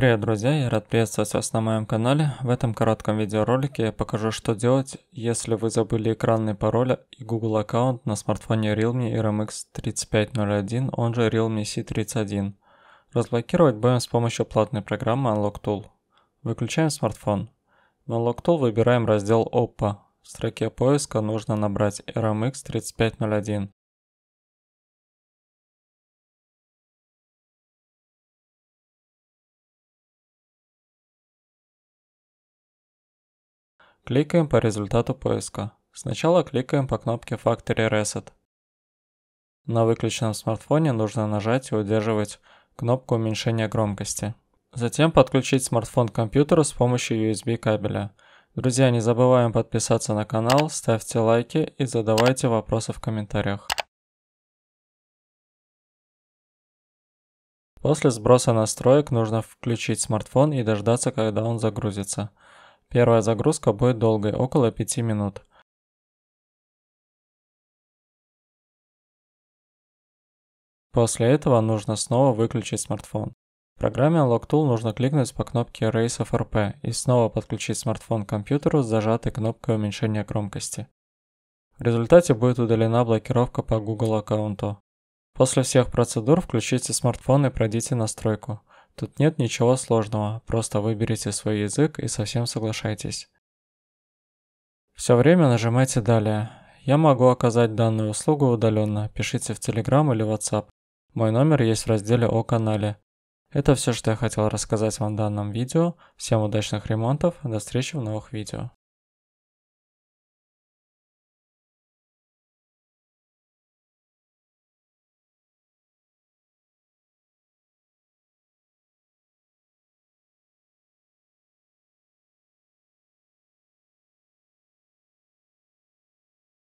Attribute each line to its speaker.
Speaker 1: Привет, друзья! Я рад приветствовать вас на моем канале. В этом коротком видеоролике я покажу, что делать, если вы забыли экранный пароль и Google аккаунт на смартфоне Realme RMX 3501, он же Realme C31. Разблокировать будем с помощью платной программы Unlock Tool. Выключаем смартфон. В Unlock Tool выбираем раздел Oppo. В строке поиска нужно набрать RMX 3501. Кликаем по результату поиска. Сначала кликаем по кнопке Factory Reset. На выключенном смартфоне нужно нажать и удерживать кнопку уменьшения громкости. Затем подключить смартфон к компьютеру с помощью USB кабеля. Друзья, не забываем подписаться на канал, ставьте лайки и задавайте вопросы в комментариях. После сброса настроек нужно включить смартфон и дождаться, когда он загрузится. Первая загрузка будет долгой, около 5 минут. После этого нужно снова выключить смартфон. В программе LockTool нужно кликнуть по кнопке Race FRP и снова подключить смартфон к компьютеру с зажатой кнопкой уменьшения громкости. В результате будет удалена блокировка по Google аккаунту. После всех процедур включите смартфон и пройдите настройку. Тут нет ничего сложного, просто выберите свой язык и совсем соглашайтесь. Все время нажимайте «Далее». Я могу оказать данную услугу удаленно, пишите в Telegram или WhatsApp. Мой номер есть в разделе «О канале». Это все, что я хотел рассказать вам в данном видео. Всем удачных ремонтов, до встречи в новых видео.